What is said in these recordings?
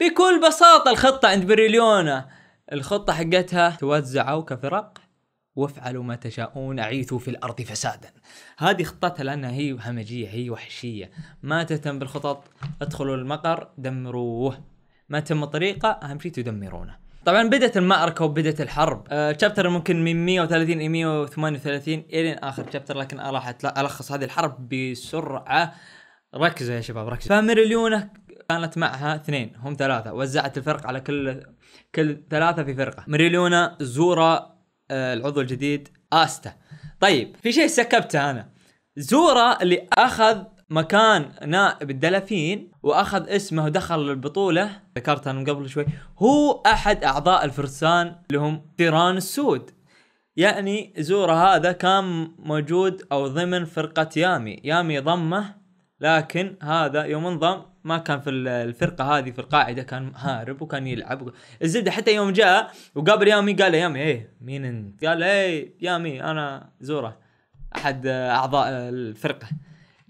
بكل بساطة الخطة عند بريليونا الخطة حقتها توزعوا كفرق وافعلوا ما تشاءون اعيثوا في الارض فسادا هذه خطتها لانها هي همجيه هي وحشيه ما تهتم بالخطط ادخلوا المقر دمروه ما تم طريقه اهم شيء تدمرونه طبعا بدات المعركه وبدات الحرب أه شابتر ممكن من 130 الى 138 إلى اخر شابتر لكن راح الخص هذه الحرب بسرعه ركزوا يا شباب ركزوا فميريليونه كانت معها اثنين هم ثلاثة وزعت الفرق على كل كل ثلاثة في فرقة مريلونا زورا آه، العضو الجديد استا طيب في شيء سكبته انا زورا اللي اخذ مكان نائب الدلافين واخذ اسمه ودخل البطوله ذكرتها من قبل شوي هو احد اعضاء الفرسان اللي هم تيران السود يعني زورا هذا كان موجود او ضمن فرقه يامي يامي ضمه لكن هذا يوم انضم ما كان في الفرقه هذه في القاعده كان هارب وكان يلعب الزبده حتى يوم جاء وقابل يامي قال له يامي ايه مين انت؟ قال ايه يامي انا زوره احد اعضاء الفرقه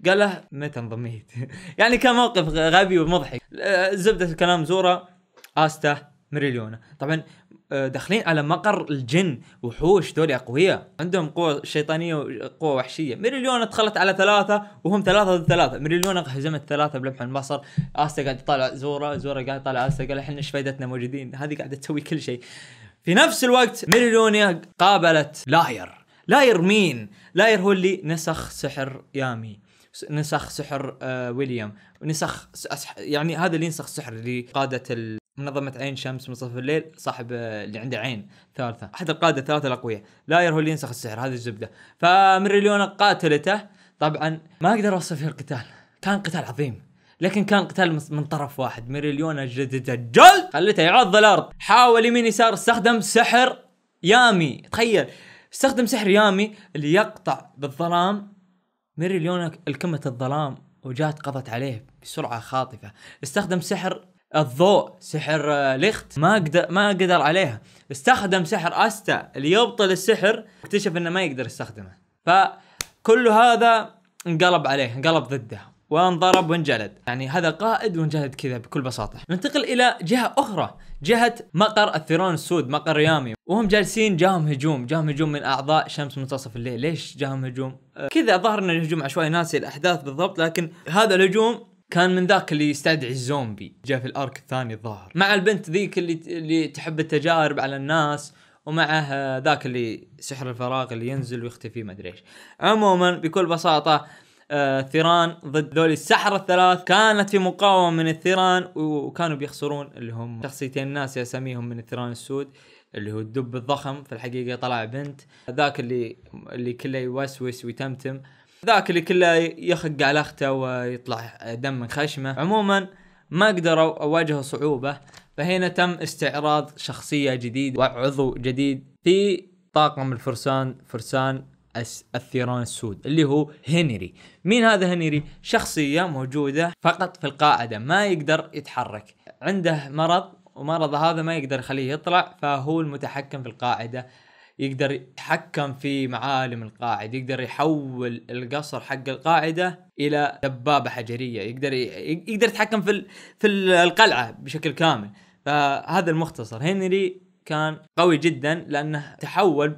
قال له متى انضميت؟ يعني كان موقف غبي ومضحك زبده الكلام زوره استا مريليونا طبعا آه، داخلين على مقر الجن وحوش دول اقوياء عندهم قوه شيطانيه وقوه وحشيه ميريليونا دخلت على ثلاثه وهم ثلاثه ضد ثلاثه ميريليونا هزمت ثلاثه بلمح البصر استا قاعد يطالع زورا زورا قاعد يطالع استا قال احنا ايش فائدتنا موجودين هذه قاعده تسوي كل شيء في نفس الوقت ميريليونا قابلت لاير لاير مين لاير هو اللي نسخ سحر يامي نسخ سحر آه ويليام نسخ يعني هذا اللي نسخ سحر لقاده منظمة عين شمس منصف الليل صاحب آه، اللي عنده عين ثالثة أحد القادة الثلاثة الأقوياء لا يرهو اللي ينسخ السحر هذه الزبدة فمريليون قاتلته طبعا ما أقدر أوصف القتال كان قتال عظيم لكن كان قتال من طرف واحد مريليون جدته جلد خلته يعض الأرض حاول يمين يسار استخدم سحر يامي تخيل استخدم سحر يامي اللي يقطع بالظلام مريليون لكمة الظلام وجات قضت عليه بسرعة خاطفة استخدم سحر الضوء سحر آه، ليخت ما قدر ما قدر عليها استخدم سحر استا اللي يبطل السحر اكتشف انه ما يقدر يستخدمه فكل هذا انقلب عليه انقلب ضده وانضرب وانجلد يعني هذا قائد وانجلد كذا بكل بساطة ننتقل إلى جهة أخرى جهة مقر الثيرون السود مقر يامي وهم جالسين جاهم هجوم جاهم هجوم من أعضاء شمس منتصف الليل ليش جاهم هجوم؟ آه كذا ظهرنا الهجوم عشوائي ناسي الأحداث بالضبط لكن هذا الهجوم كان من ذاك اللي يستدعي الزومبي جاء في الارك الثاني الظاهر مع البنت ذيك اللي اللي تحب التجارب على الناس ومعه ذاك اللي سحر الفراغ اللي ينزل ويختفي ما ادري ايش عموما بكل بساطه آه ثيران ضد ذولي السحر الثلاث كانت في مقاومه من الثيران وكانوا بيخسرون اللي هم شخصيتين الناس اساميهم من الثيران السود اللي هو الدب الضخم في الحقيقه طلع بنت ذاك اللي اللي كله يوسوس ويتمتم ذاك اللي كله يخق على اخته ويطلع دم من خشمه عموما ما قدروا واجهوا صعوبة فهنا تم استعراض شخصية جديدة وعضو جديد في طاقم الفرسان فرسان الثيران السود اللي هو هنري مين هذا هنري شخصية موجودة فقط في القاعدة ما يقدر يتحرك عنده مرض ومرض هذا ما يقدر يخليه يطلع فهو المتحكم في القاعدة يقدر يتحكم في معالم القاعدة يقدر يحول القصر حق القاعده الى دبابه حجريه يقدر يقدر يتحكم في في القلعه بشكل كامل فهذا المختصر هنري كان قوي جدا لانه تحول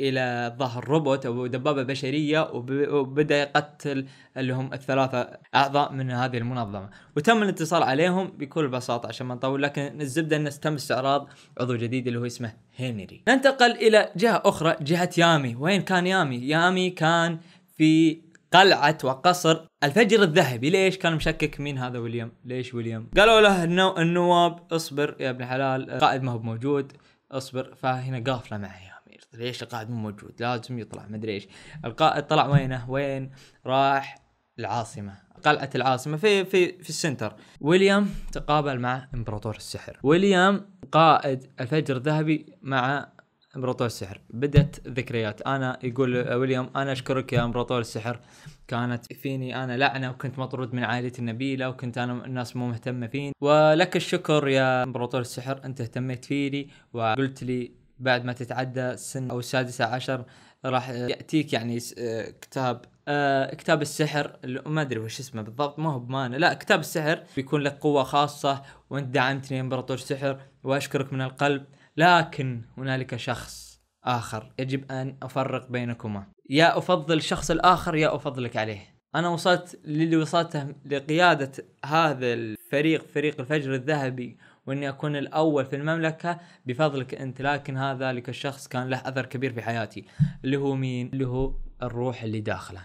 الى ظهر روبوت او دبابه بشريه وبدا يقتل اللي هم الثلاثه اعضاء من هذه المنظمه وتم الاتصال عليهم بكل بساطه عشان ما نطول لكن الزبده انه تم استعراض عضو جديد اللي هو اسمه هنري ننتقل الى جهه اخرى جهه يامي وين كان يامي يامي كان في قلعة وقصر الفجر الذهبي ليش كان مشكك مين هذا ويليام ليش ويليام قالوا له النواب اصبر يا ابن حلال قائد ما هو موجود اصبر فهنا قافلة معي يصير ليش القائد مو موجود لازم يطلع مدري ايش القائد طلع وينه وين راح العاصمة قلعة العاصمة في في في السنتر ويليام تقابل مع امبراطور السحر ويليام قائد الفجر الذهبي مع امبراطور السحر بدت ذكريات انا يقول ويليام انا اشكرك يا امبراطور السحر كانت فيني انا لعنه وكنت مطرود من عائلتي النبيله وكنت انا الناس مو مهتمه فيني ولك الشكر يا امبراطور السحر انت اهتميت فيني وقلت لي بعد ما تتعدى سن او السادسه عشر راح ياتيك يعني آه، كتاب آه كتاب السحر ما ادري وش اسمه بالضبط ما هو بمانه لا كتاب السحر بيكون لك قوه خاصه وانت دعمتني امبراطور سحر واشكرك من القلب لكن هنالك شخص اخر يجب ان افرق بينكما يا افضل الشخص الاخر يا افضلك عليه انا وصلت للي وصلته لقياده هذا الفريق فريق الفجر الذهبي واني اكون الاول في المملكه بفضلك انت لكن هذا ذلك الشخص كان له اثر كبير في حياتي اللي هو مين اللي هو الروح اللي داخله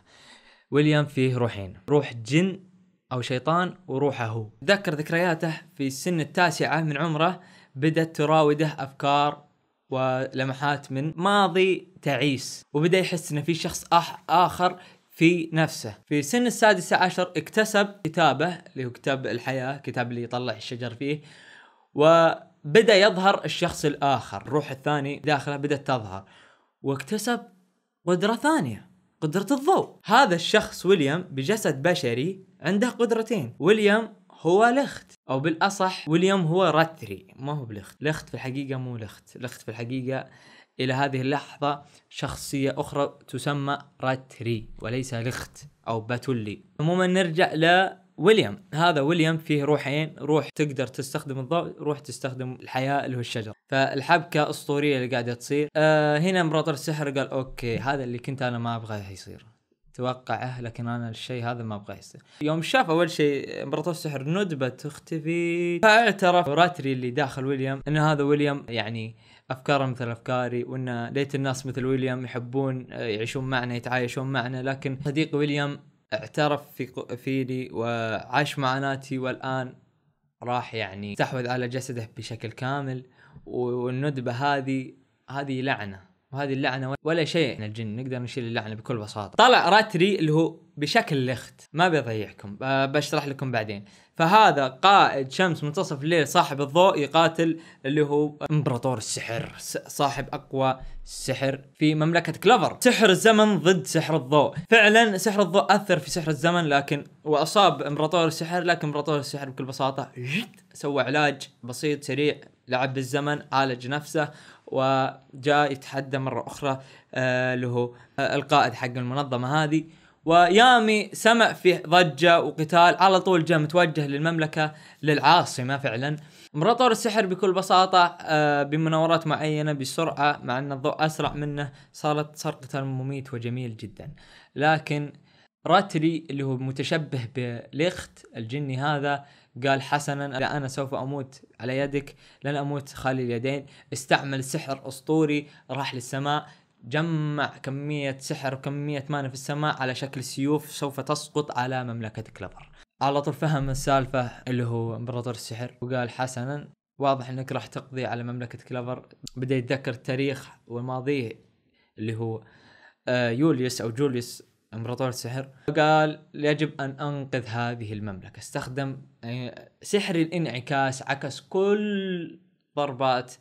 ويليام فيه روحين روح جن او شيطان وروحه هو ذكر ذكرياته في السن التاسعه من عمره بدأت تراوده افكار ولمحات من ماضي تعيس وبدا يحس ان في شخص اخر في نفسه في سن السادسة عشر اكتسب كتابه اللي هو كتاب الحياة كتاب اللي يطلع الشجر فيه وبدا يظهر الشخص الاخر الروح الثاني داخله بدات تظهر واكتسب قدره ثانيه قدرة الضوء هذا الشخص ويليام بجسد بشري عنده قدرتين ويليام هو لخت او بالاصح ويليام هو رتري ما هو بلخت لخت في الحقيقة مو لخت لخت في الحقيقة الى هذه اللحظة شخصية اخرى تسمى رتري وليس لخت او باتولي عموما نرجع ل ويليام هذا ويليام فيه روحين روح تقدر تستخدم الضوء روح تستخدم الحياه اللي هو الشجر فالحبكه اسطوريه اللي قاعده تصير آه هنا امبراطور السحر قال اوكي هذا اللي كنت انا ما ابغاه يصير توقعه لكن انا الشيء هذا ما ابغاه يصير يوم شاف اول شيء امبراطور السحر ندبه تختفي فاعترف راتري اللي داخل ويليام ان هذا ويليام يعني افكاره مثل افكاري وان ليت الناس مثل ويليام يحبون آه، يعيشون معنا يتعايشون معنا لكن صديق ويليام اعترف في فيني وعاش معاناتي والان راح يعني استحوذ على جسده بشكل كامل والندبه هذه هذه لعنه وهذه اللعنه ولا شيء من الجن نقدر نشيل اللعنه بكل بساطه طلع راتري اللي هو بشكل لخت ما بيضيعكم أه، بشرح لكم بعدين فهذا قائد شمس منتصف الليل صاحب الضوء يقاتل اللي هو امبراطور السحر صاحب اقوى سحر في مملكه كلفر سحر الزمن ضد سحر الضوء فعلا سحر الضوء اثر في سحر الزمن لكن واصاب امبراطور السحر لكن امبراطور السحر بكل بساطه سوى علاج بسيط سريع لعب بالزمن عالج نفسه وجاء يتحدى مره اخرى آه، اللي هو آه، القائد حق المنظمه هذه ويامي سمع في ضجة وقتال على طول جاء متوجه للمملكة للعاصمة فعلا مرطور السحر بكل بساطة آه، بمناورات معينة بسرعة مع أن الضوء أسرع منه صارت صار قتال مميت وجميل جدا لكن راتري اللي هو متشبه بليخت الجني هذا قال حسنا لا أنا سوف أموت على يدك لن أموت خالي اليدين استعمل سحر أسطوري راح للسماء جمع كمية سحر وكمية مانا في السماء على شكل سيوف سوف تسقط على مملكة كلبر على طول فهم السالفة اللي هو امبراطور السحر وقال حسنا واضح انك راح تقضي على مملكة كلبر بدا يتذكر التاريخ والماضي اللي هو آه، يوليوس او جوليوس امبراطور السحر قال يجب ان انقذ هذه المملكه استخدم آه، سحر الانعكاس عكس كل ضربات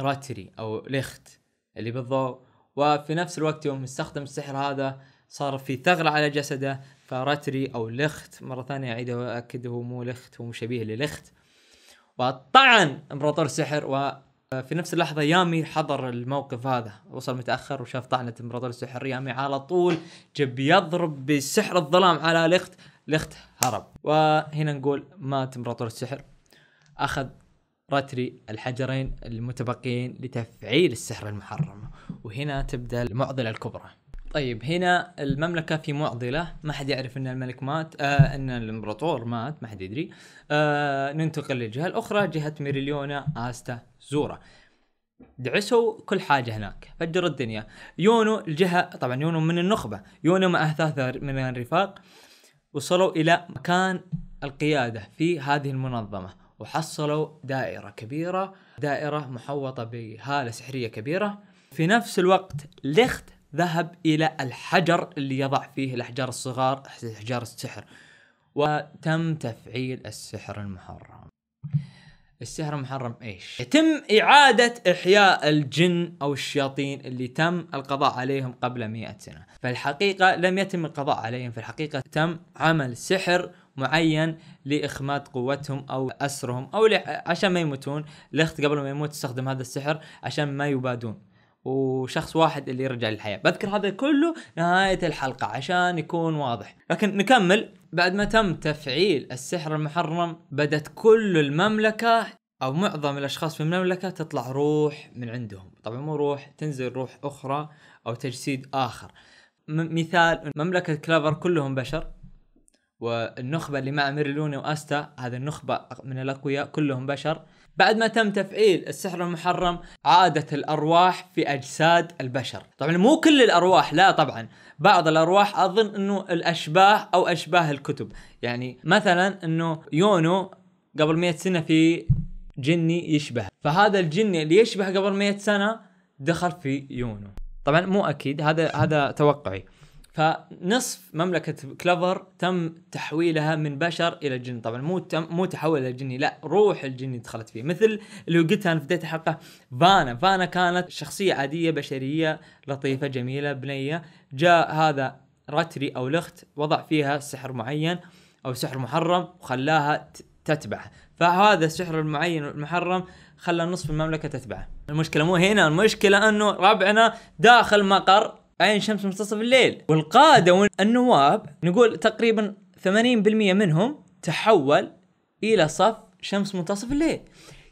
راتري او ليخت اللي بالضوء وفي نفس الوقت يوم استخدم السحر هذا صار في ثغرة على جسده فراتري او لخت مرة ثانية اعيد واكد هو مو لخت هو شبيه للخت وطعن امبراطور السحر في نفس اللحظة يامي حضر الموقف هذا وصل متأخر وشاف طعنة امبراطور السحر يامي على طول جب يضرب بسحر الظلام على الأخت الأخت هرب وهنا نقول مات امبراطور السحر أخذ رتري الحجرين المتبقيين لتفعيل السحر المحرم وهنا تبدأ المعضلة الكبرى طيب هنا المملكة في معضلة ما حد يعرف ان الملك مات آه ان الامبراطور مات ما حد يدري آه ننتقل للجهة الاخرى جهة ميريليونا استا زورا دعسوا كل حاجة هناك فجروا الدنيا يونو الجهة طبعا يونو من النخبة يونو مع ثلاثة من الرفاق وصلوا إلى مكان القيادة في هذه المنظمة وحصلوا دائرة كبيرة دائرة محوطة بهالة سحرية كبيرة في نفس الوقت لخت ذهب إلى الحجر اللي يضع فيه الأحجار الصغار أحجار السحر وتم تفعيل السحر المحرم السحر المحرم ايش؟ يتم إعادة إحياء الجن أو الشياطين اللي تم القضاء عليهم قبل مئة سنة فالحقيقة لم يتم القضاء عليهم في الحقيقة تم عمل سحر معين لإخماد قوتهم أو أسرهم أو عشان ما يموتون الأخت قبل ما يموت استخدم هذا السحر عشان ما يبادون وشخص واحد اللي يرجع للحياه بذكر هذا كله نهايه الحلقه عشان يكون واضح لكن نكمل بعد ما تم تفعيل السحر المحرم بدت كل المملكه او معظم الاشخاص في المملكه تطلع روح من عندهم طبعا مو روح تنزل روح اخرى او تجسيد اخر م- مثال مملكه كلافر كلهم بشر والنخبه اللي مع ميرلوني واستا هذه النخبه من الاقوياء كلهم بشر بعد ما تم تفعيل السحر المحرم عادت الارواح في اجساد البشر طبعا مو كل الارواح لا طبعا بعض الارواح اظن انه الاشباه او اشباه الكتب يعني مثلا انه يونو قبل 100 سنه في جني يشبه فهذا الجني اللي يشبه قبل 100 سنه دخل في يونو طبعا مو اكيد هذا هذا توقعي فنصف مملكة كلفر تم تحويلها من بشر إلى جن طبعا مو تم مو تحول إلى جني لا روح الجني دخلت فيه مثل اللي قلتها أنا في بداية الحلقة فانا فانا كانت شخصية عادية بشرية لطيفة جميلة بنية جاء هذا رتري أو لخت وضع فيها سحر معين أو سحر محرم وخلاها تتبعه فهذا السحر المعين المحرم خلى نصف المملكة تتبعه المشكلة مو هنا المشكلة أنه ربعنا داخل مقر عين شمس منتصف الليل والقادة والنواب نقول تقريبا 80% منهم تحول إلى صف شمس منتصف الليل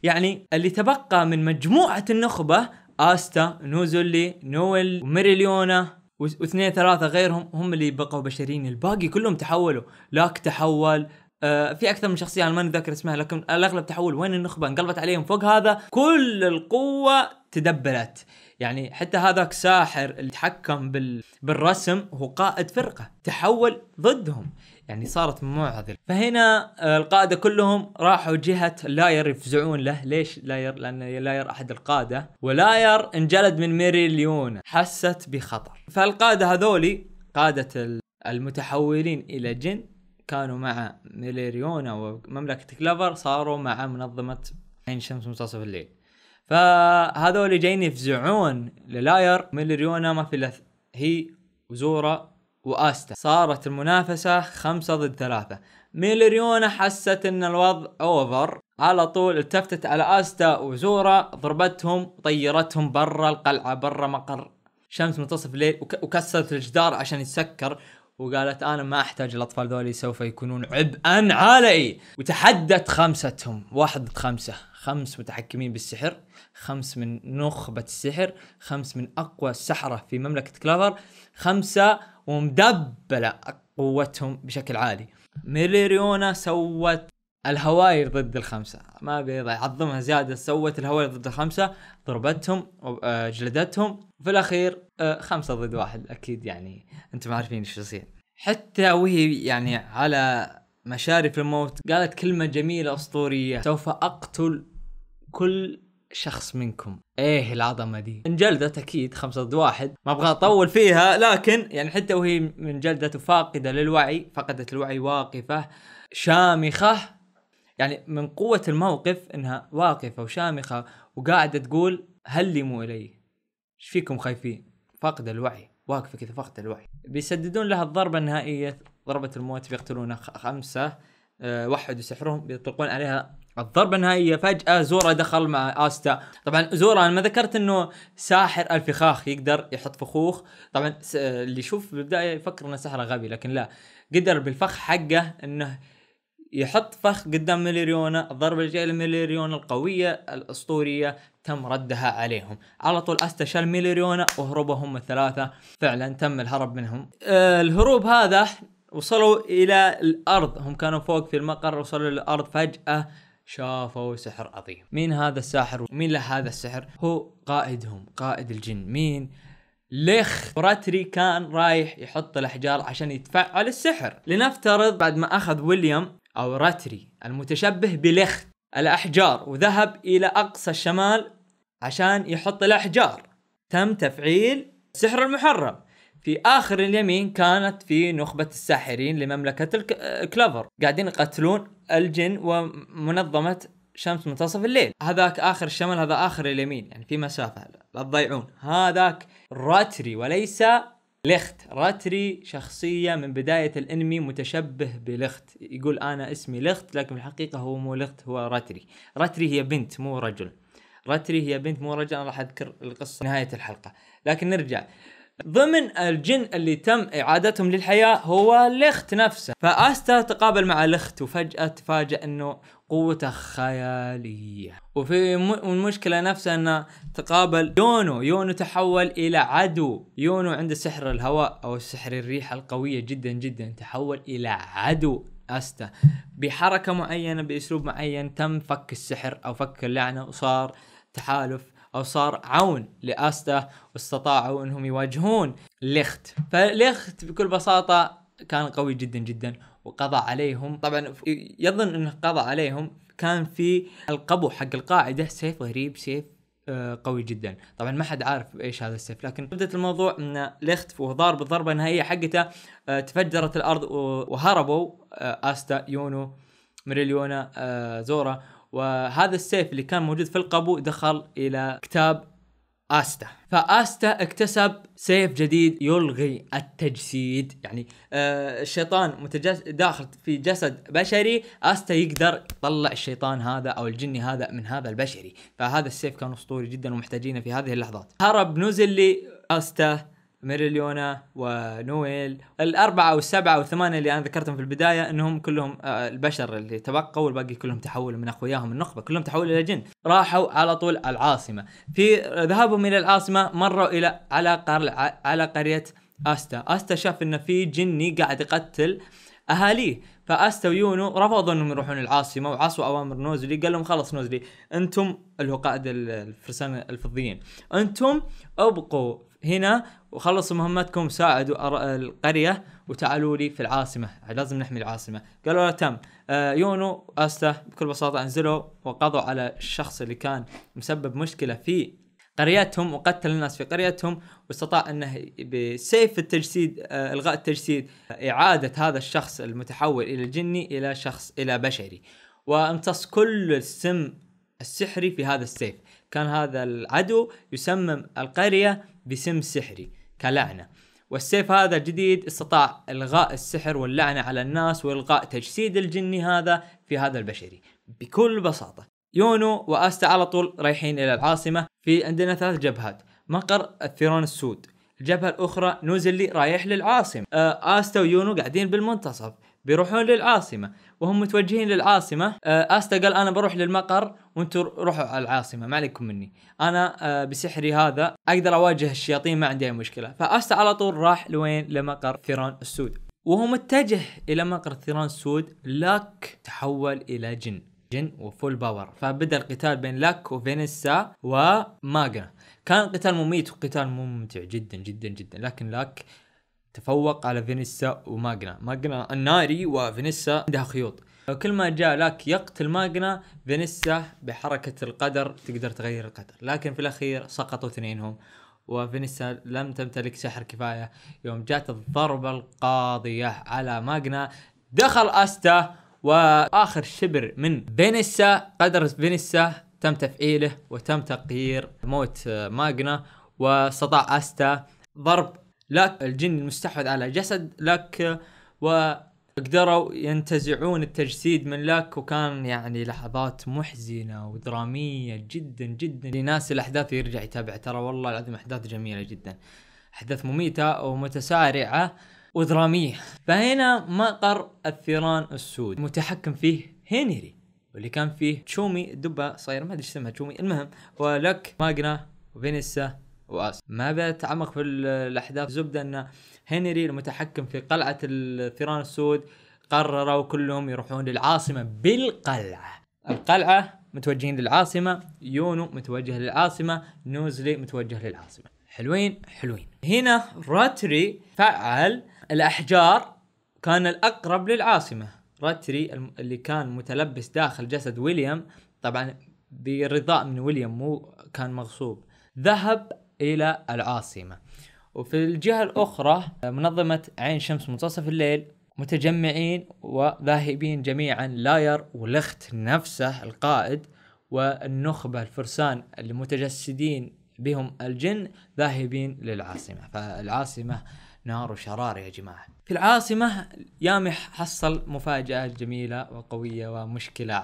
يعني اللي تبقى من مجموعة النخبة آستا نوزولي نويل وميريليونا واثنين ثلاثة غيرهم هم اللي بقوا بشريين الباقي كلهم تحولوا لاك تحول آه في اكثر من شخصيه انا ماني ذاكر اسمها لكن الاغلب تحول وين النخبه انقلبت عليهم فوق هذا كل القوه تدبلت يعني حتى هذاك ساحر اللي تحكم بال... بالرسم هو قائد فرقة تحول ضدهم يعني صارت معضلة فهنا آه، القادة كلهم راحوا جهة لاير يفزعون له ليش لاير لأن لاير أحد القادة ولاير انجلد من ميريليون حست بخطر فالقادة هذولي قادة المتحولين إلى جن كانوا مع ميليريونا ومملكة كلافر صاروا مع منظمة عين شمس منتصف الليل فهذول جايين يفزعون للاير مليريونا ما في الا هي وزورا واستا صارت المنافسة خمسة ضد ثلاثة ميلريونا حست ان الوضع اوفر على طول التفتت على استا وزورا ضربتهم طيرتهم برا القلعة برا مقر شمس منتصف الليل وك وكسرت الجدار عشان يتسكر وقالت انا ما احتاج الاطفال ذولي سوف يكونون عبئا علي وتحدت خمستهم واحد ضد خمسة خمس متحكمين بالسحر خمس من نخبة السحر خمس من أقوى السحرة في مملكة كلافر خمسة ومدبلة قوتهم بشكل عالي ميليريونا سوت الهواير ضد الخمسة ما بيضع عظمها زيادة سوت الهواير ضد الخمسة ضربتهم آه، جلدتهم في الأخير آه، خمسة ضد واحد أكيد يعني أنتم عارفين ايش يصير حتى وهي يعني على مشارف الموت قالت كلمة جميلة أسطورية سوف أقتل كل شخص منكم ايه العظمه دي انجلدت اكيد خمسة ضد واحد ما ابغى اطول فيها لكن يعني حتى وهي من منجلدة فاقدة للوعي فقدت الوعي واقفة شامخة يعني من قوة الموقف انها واقفة وشامخة وقاعدة تقول هلموا الي ايش فيكم خايفين فاقدة الوعي واقفة كذا فاقدة الوعي بيسددون لها الضربة النهائية ضربة الموت بيقتلون خمسة أه وحدوا سحرهم بيطلقون عليها الضربة النهائية فجأة زورا دخل مع استا طبعا زورا انا ما ذكرت انه ساحر الفخاخ يقدر يحط فخوخ طبعا اللي يشوف بالبداية يفكر انه ساحر غبي لكن لا قدر بالفخ حقه انه يحط فخ قدام ميليريونا الضربة الجاية لميليريونا القوية الأسطورية تم ردها عليهم على طول أستا شال ميليريونا وهربوا هم الثلاثة فعلا تم الهرب منهم آه، الهروب هذا وصلوا إلى الأرض هم كانوا فوق في المقر وصلوا للأرض فجأة شافوا سحر عظيم مين هذا الساحر ومين له هذا السحر هو قائدهم قائد الجن مين ليخ براتري كان رايح يحط الاحجار عشان يتفعل السحر لنفترض بعد ما اخذ ويليام او راتري المتشبه بليخ الاحجار وذهب الى اقصى الشمال عشان يحط الاحجار تم تفعيل السحر المحرم في اخر اليمين كانت في نخبه الساحرين لمملكه الكلافر قاعدين يقتلون الجن ومنظمه شمس منتصف الليل هذاك اخر الشمال هذا اخر اليمين يعني في مسافه لا تضيعون هذاك راتري وليس لخت راتري شخصية من بداية الانمي متشبه بلخت يقول انا اسمي لخت لكن في الحقيقة هو مو لخت هو راتري راتري هي بنت مو رجل راتري هي بنت مو رجل انا راح اذكر القصة نهاية الحلقة لكن نرجع ضمن الجن اللي تم اعادتهم للحياه هو الاخت نفسه فاستا تقابل مع الاخت وفجاه تفاجئ انه قوته خياليه وفي المشكله نفسها انه تقابل يونو يونو تحول الى عدو يونو عنده سحر الهواء او سحر الريحه القويه جدا جدا تحول الى عدو استا بحركه معينه باسلوب معين تم فك السحر او فك اللعنه وصار تحالف او صار عون لاستا واستطاعوا انهم يواجهون ليخت فليخت بكل بساطه كان قوي جدا جدا وقضى عليهم طبعا يظن انه قضى عليهم كان في القبو حق القاعده سيف غريب سيف آه، قوي جدا طبعا ما حد عارف ايش هذا السيف لكن بدت الموضوع ان ليخت وهو ضارب الضربه النهائيه حقته آه، تفجرت الارض وهربوا آه، استا يونو مريليونا زورا وهذا السيف اللي كان موجود في القبو دخل الى كتاب استا فاستا اكتسب سيف جديد يلغي التجسيد يعني آه الشيطان متجس داخل في جسد بشري استا يقدر يطلع الشيطان هذا او الجني هذا من هذا البشري فهذا السيف كان اسطوري جدا ومحتاجينه في هذه اللحظات هرب نوزلي استا ميريليونا ونويل الأربعة والسبعة والثمانية اللي أنا ذكرتهم في البداية أنهم كلهم آه، البشر اللي تبقوا والباقي كلهم تحولوا من أخوياهم النخبة كلهم تحولوا إلى جن راحوا على طول العاصمة في ذهابهم إلى العاصمة مروا إلى على قر... على قرية أستا أستا شاف أن في جني قاعد يقتل أهاليه فاستا ويونو رفضوا انهم يروحون العاصمه وعصوا اوامر نوزلي قال لهم خلص نوزلي انتم اللي هو قائد الفرسان الفضيين انتم ابقوا هنا وخلصوا مهمتكم ساعدوا القريه وتعالوا لي في العاصمه لازم نحمي العاصمه قالوا له تم آه يونو استا بكل بساطه انزلوا وقضوا على الشخص اللي كان مسبب مشكله في قريتهم وقتل الناس في قريتهم واستطاع انه بسيف التجسيد آه الغاء التجسيد اعاده هذا الشخص المتحول الى الجني الى شخص الى بشري وامتص كل السم السحري في هذا السيف كان هذا العدو يسمم القريه بسم سحري كلعنة والسيف هذا الجديد استطاع إلغاء السحر واللعنة على الناس وإلغاء تجسيد الجني هذا في هذا البشري بكل بساطة يونو واستا على طول رايحين إلى العاصمة في عندنا ثلاث جبهات مقر الثيرون السود الجبهة الأخرى نوزلي رايح للعاصمة آه، آستا ويونو قاعدين بالمنتصف بيروحون للعاصمة وهم متوجهين للعاصمه آه، استا قال انا بروح للمقر وانتم روحوا على العاصمه ما عليكم مني انا آه، بسحري هذا اقدر اواجه الشياطين ما عندي اي مشكله فاستا على طول راح لوين لمقر ثيران السود وهو متجه الى مقر ثيران السود لاك تحول الى جن جن وفول باور فبدا القتال بين لاك وفينيسا وماجنا كان قتال مميت وقتال ممتع جدا جدا جدا لكن لاك تفوق على فينيسا وماجنا ماجنا الناري وفينيسا عندها خيوط كل ما جاء لاك يقتل ماجنا فينيسا بحركة القدر تقدر تغير القدر لكن في الأخير سقطوا اثنينهم وفينيسا لم تمتلك سحر كفاية يوم جات الضربة القاضية على ماجنا دخل أستا وآخر شبر من فينيسا قدر فينيسا تم تفعيله وتم تغيير موت ماجنا واستطاع أستا ضرب لك الجن المستحوذ على جسد لك وقدروا ينتزعون التجسيد من لك وكان يعني لحظات محزنة ودرامية جدا جدا لناس الأحداث يرجع يتابع ترى والله العظيم أحداث جميلة جدا أحداث مميتة ومتسارعة ودرامية فهنا مقر الثيران السود متحكم فيه هنري واللي كان فيه تشومي دبة صاير ما ادري ايش اسمها تشومي المهم ولك ماجنا وفينيسا واس ما بتعمق في الاحداث زبده ان هنري المتحكم في قلعه الثيران السود قرروا كلهم يروحون للعاصمه بالقلعه القلعه متوجهين للعاصمه يونو متوجه للعاصمه نوزلي متوجه للعاصمه حلوين حلوين هنا راتري فعل الاحجار كان الاقرب للعاصمه راتري اللي كان متلبس داخل جسد ويليام طبعا برضاء من ويليام مو كان مغصوب ذهب إلى العاصمة وفي الجهة الأخرى منظمة عين شمس منتصف الليل متجمعين وذاهبين جميعا لاير ولخت نفسه القائد والنخبة الفرسان المتجسدين بهم الجن ذاهبين للعاصمة فالعاصمة نار وشرار يا جماعة في العاصمة يامح حصل مفاجأة جميلة وقوية ومشكلة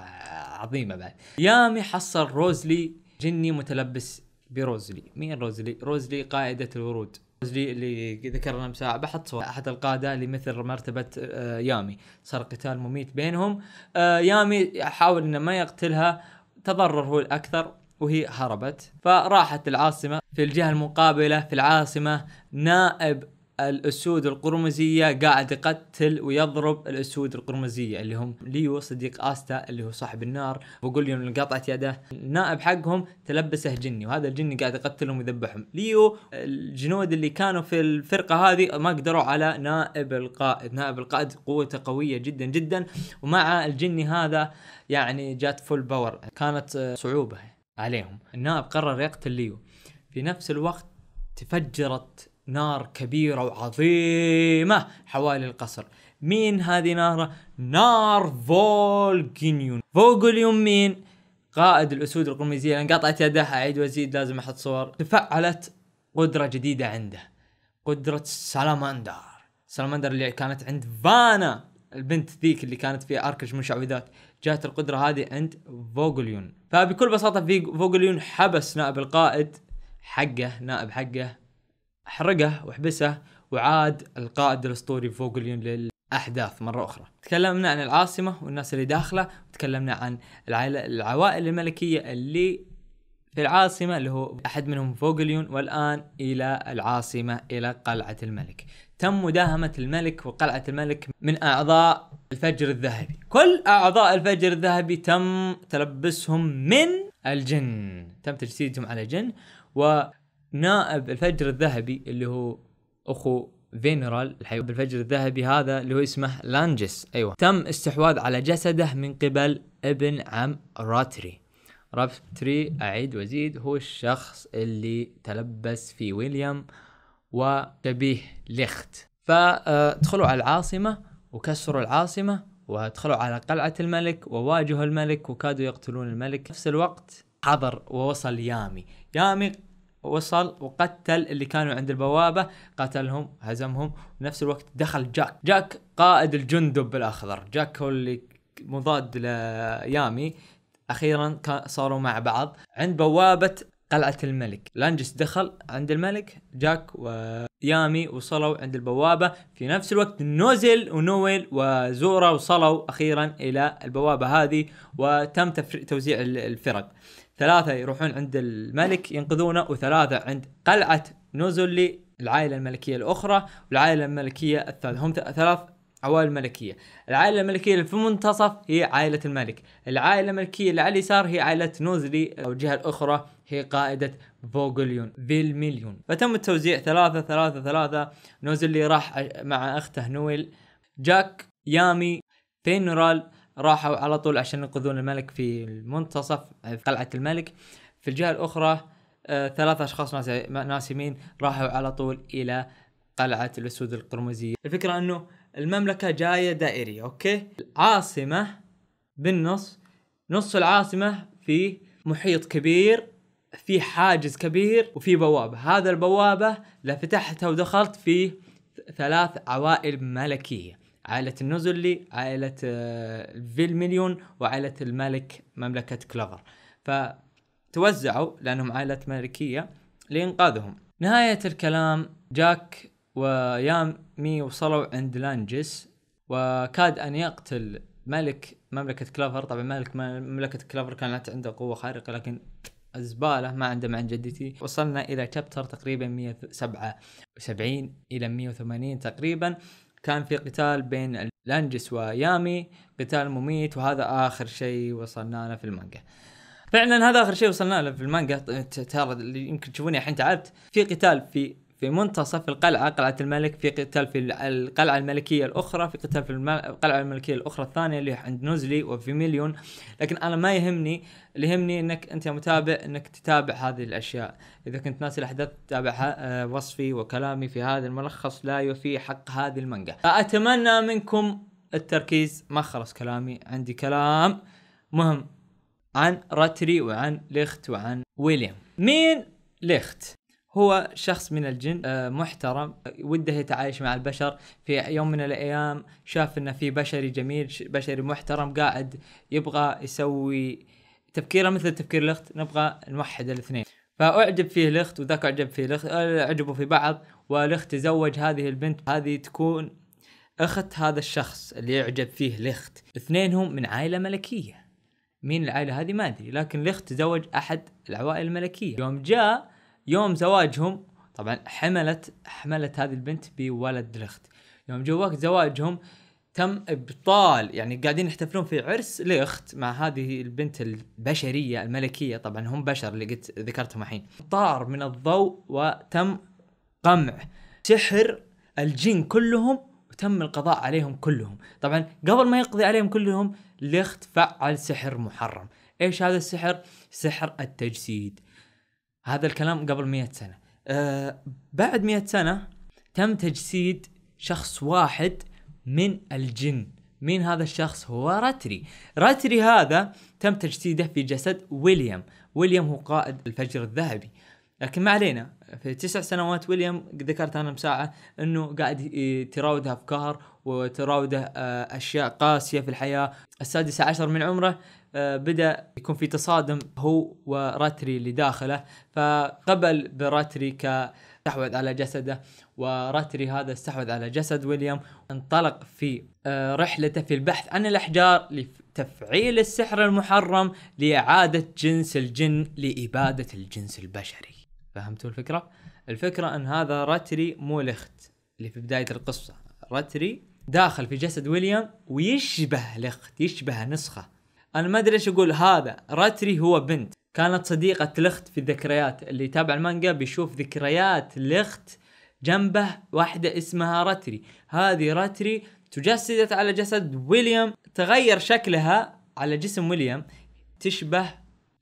عظيمة بعد يامح حصل روزلي جني متلبس بروزلي مين روزلي؟ روزلي قائدة الورود روزلي اللي ذكرنا مساعة بحط صور أحد القادة اللي مثل مرتبة آه، يامي صار قتال مميت بينهم آه، يامي حاول إنه ما يقتلها تضرر هو الأكثر وهي هربت فراحت العاصمة في الجهة المقابلة في العاصمة نائب الاسود القرمزيه قاعد يقتل ويضرب الاسود القرمزيه اللي هم ليو صديق استا اللي هو صاحب النار وغوليوم لهم انقطعت يده النائب حقهم تلبسه جني وهذا الجني قاعد يقتلهم ويذبحهم ليو الجنود اللي كانوا في الفرقه هذه ما قدروا على نائب القائد نائب القائد قوته قويه جدا جدا ومع الجني هذا يعني جات فول باور كانت صعوبه عليهم النائب قرر يقتل ليو في نفس الوقت تفجرت نار كبيرة وعظيمة حوالي القصر مين هذه نارة؟ نار فولجينيون فوغليون مين؟ قائد الأسود القرمزية انقطعت يده أعيد وزيد لازم أحط صور تفعلت قدرة جديدة عنده قدرة سلامندر سلامندر اللي كانت عند فانا البنت ذيك اللي كانت في أركش مشعوذات جاءت القدرة هذه عند فوغليون فبكل بساطة فوغليون حبس نائب القائد حقه نائب حقه حرقه وحبسه وعاد القائد الاسطوري فوغليون للاحداث مره اخرى. تكلمنا عن العاصمه والناس اللي داخله، وتكلمنا عن العوائل الملكيه اللي في العاصمه اللي هو احد منهم فوغليون والان الى العاصمه الى قلعه الملك. تم مداهمه الملك وقلعه الملك من اعضاء الفجر الذهبي. كل اعضاء الفجر الذهبي تم تلبسهم من الجن، تم تجسيدهم على جن و نائب الفجر الذهبي اللي هو اخو فينرال الحيوان بالفجر الذهبي هذا اللي هو اسمه لانجس ايوه تم استحواذ على جسده من قبل ابن عم راتري راتري اعيد وازيد هو الشخص اللي تلبس في ويليام وشبيه ليخت فدخلوا على العاصمة وكسروا العاصمة ودخلوا على قلعة الملك وواجهوا الملك وكادوا يقتلون الملك في نفس الوقت حضر ووصل يامي يامي وصل وقتل اللي كانوا عند البوابة قتلهم هزمهم ونفس الوقت دخل جاك جاك قائد الجندب الأخضر جاك هو اللي مضاد ليامي أخيرا صاروا مع بعض عند بوابة قلعة الملك لانجس دخل عند الملك جاك ويامي وصلوا عند البوابة في نفس الوقت نوزل ونويل وزورا وصلوا أخيرا إلى البوابة هذه وتم توزيع الفرق ثلاثة يروحون عند الملك ينقذونه وثلاثة عند قلعة نوزولي العائلة الملكية الأخرى والعائلة الملكية الثالثة هم ثلاث عوائل ملكية العائلة الملكية اللي في المنتصف هي عائلة الملك العائلة الملكية اللي على اليسار هي عائلة نوزلي أو الجهة الأخرى هي قائدة فوغليون فيلميليون فتم التوزيع ثلاثة ثلاثة ثلاثة نوزلي راح مع أخته نويل جاك يامي فينرال راحوا على طول عشان ينقذون الملك في المنتصف في قلعه الملك في الجهه الاخرى آه ثلاثة اشخاص ناسمين راحوا على طول الى قلعه الاسود القرمزيه الفكره انه المملكه جايه دائريه اوكي العاصمه بالنص نص العاصمه في محيط كبير في حاجز كبير وفي بوابة هذا البوابة لفتحتها ودخلت فيه ثلاث عوائل ملكية عائلة النوزولي عائلة آه، مليون وعائلة الملك مملكة كلوفر فتوزعوا لأنهم عائلة ملكية لإنقاذهم نهاية الكلام جاك ويامي وصلوا عند لانجس وكاد أن يقتل ملك مملكة كلوفر طبعا ملك مملكة كلوفر كانت عنده قوة خارقة لكن الزبالة ما عنده مع جدتي وصلنا إلى تشابتر تقريبا 177 إلى 180 تقريبا كان في قتال بين لانجس ويامي قتال مميت وهذا اخر شيء وصلنا له في المانجا فعلا هذا اخر شيء وصلنا له في المانجا ترى يمكن تشوفوني الحين تعبت في قتال في في منتصف القلعة قلعة الملك في قتال في القلعة الملكية الأخرى في قتال في القلعة الملكية الأخرى الثانية اللي عند نوزلي وفي مليون لكن أنا ما يهمني اللي يهمني أنك أنت متابع أنك تتابع هذه الأشياء إذا كنت ناسي الأحداث تتابعها آه، وصفي وكلامي في هذا الملخص لا يوفي حق هذه المانجا فأتمنى منكم التركيز ما خلص كلامي عندي كلام مهم عن راتري وعن ليخت وعن ويليام مين ليخت هو شخص من الجن آه، محترم وده يتعايش مع البشر في يوم من الايام شاف انه في بشري جميل بشري محترم قاعد يبغى يسوي تفكيره مثل تفكير الاخت نبغى نوحد الاثنين فاعجب فيه الاخت وذاك اعجب فيه الاخت آه، اعجبوا في بعض والاخت تزوج هذه البنت هذه تكون اخت هذا الشخص اللي يعجب فيه الاخت اثنينهم من عائله ملكيه مين العائله هذه ما ادري لكن الاخت تزوج احد العوائل الملكيه يوم جاء يوم زواجهم طبعا حملت حملت هذه البنت بولد الاخت يوم جو وقت زواجهم تم ابطال يعني قاعدين يحتفلون في عرس لاخت مع هذه البنت البشريه الملكيه طبعا هم بشر اللي قلت ذكرتهم الحين طار من الضوء وتم قمع سحر الجن كلهم وتم القضاء عليهم كلهم طبعا قبل ما يقضي عليهم كلهم لخت فعل سحر محرم ايش هذا السحر سحر التجسيد هذا الكلام قبل مئة سنة آه بعد مئة سنة تم تجسيد شخص واحد من الجن مين هذا الشخص هو راتري راتري هذا تم تجسيده في جسد ويليام ويليام هو قائد الفجر الذهبي لكن ما علينا في تسع سنوات ويليام ذكرت انا بساعة انه قاعد تراوده افكار وتراوده أه، اشياء قاسيه في الحياه السادسه عشر من عمره آه، بدا يكون في تصادم هو وراتري اللي داخله فقبل براتري ك استحوذ على جسده وراتري هذا استحوذ على جسد ويليام انطلق في آه، رحلته في البحث عن الأحجار لتفعيل السحر المحرم لإعادة جنس الجن لإبادة الجنس البشري فهمتوا الفكرة؟ الفكرة أن هذا راتري مو لخت اللي في بداية القصة راتري داخل في جسد ويليام ويشبه لخت يشبه نسخة انا ما ادري ايش اقول هذا راتري هو بنت كانت صديقة الأخت في الذكريات اللي يتابع المانجا بيشوف ذكريات الأخت جنبه واحدة اسمها راتري هذه راتري تجسدت على جسد ويليام تغير شكلها على جسم ويليام تشبه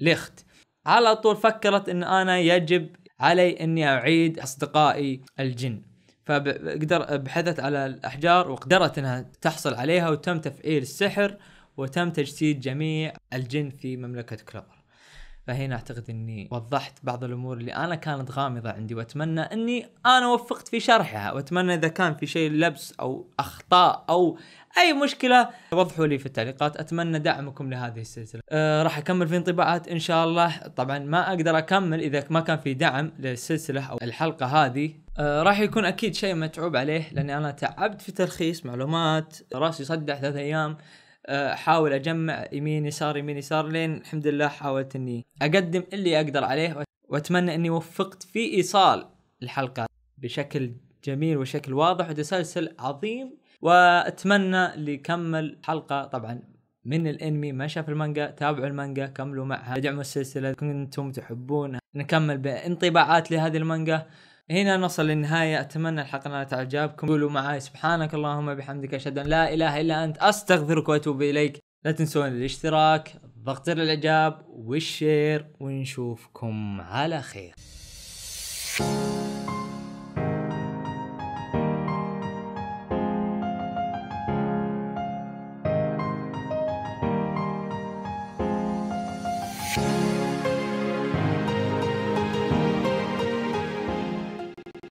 الأخت على طول فكرت ان انا يجب علي اني اعيد اصدقائي الجن فقدر بحثت على الاحجار وقدرت انها تحصل عليها وتم تفعيل السحر وتم تجسيد جميع الجن في مملكة كلوفر فهنا اعتقد اني وضحت بعض الامور اللي انا كانت غامضه عندي واتمنى اني انا وفقت في شرحها واتمنى اذا كان في شيء لبس او اخطاء او اي مشكله وضحوا لي في التعليقات اتمنى دعمكم لهذه السلسله أه راح اكمل في انطباعات ان شاء الله طبعا ما اقدر اكمل اذا ما كان في دعم للسلسله او الحلقه هذه أه راح يكون اكيد شيء متعوب عليه لاني انا تعبت في تلخيص معلومات راسي صدع ثلاث ايام احاول آه، اجمع يمين يسار يمين يسار لين الحمد لله حاولت اني اقدم اللي اقدر عليه واتمنى اني وفقت في ايصال الحلقه بشكل جميل وشكل واضح وتسلسل عظيم واتمنى اللي يكمل حلقه طبعا من الانمي ما شاف المانجا تابعوا المانجا كملوا معها ادعموا السلسله كنتم تحبونها نكمل بانطباعات لهذه المانجا هنا نصل للنهاية أتمنى الحلقة نالت إعجابكم قولوا معاي سبحانك اللهم بحمدك أشهد أن لا إله إلا أنت أستغفرك وأتوب إليك لا تنسون الاشتراك ضغط الإعجاب والشير ونشوفكم على خير you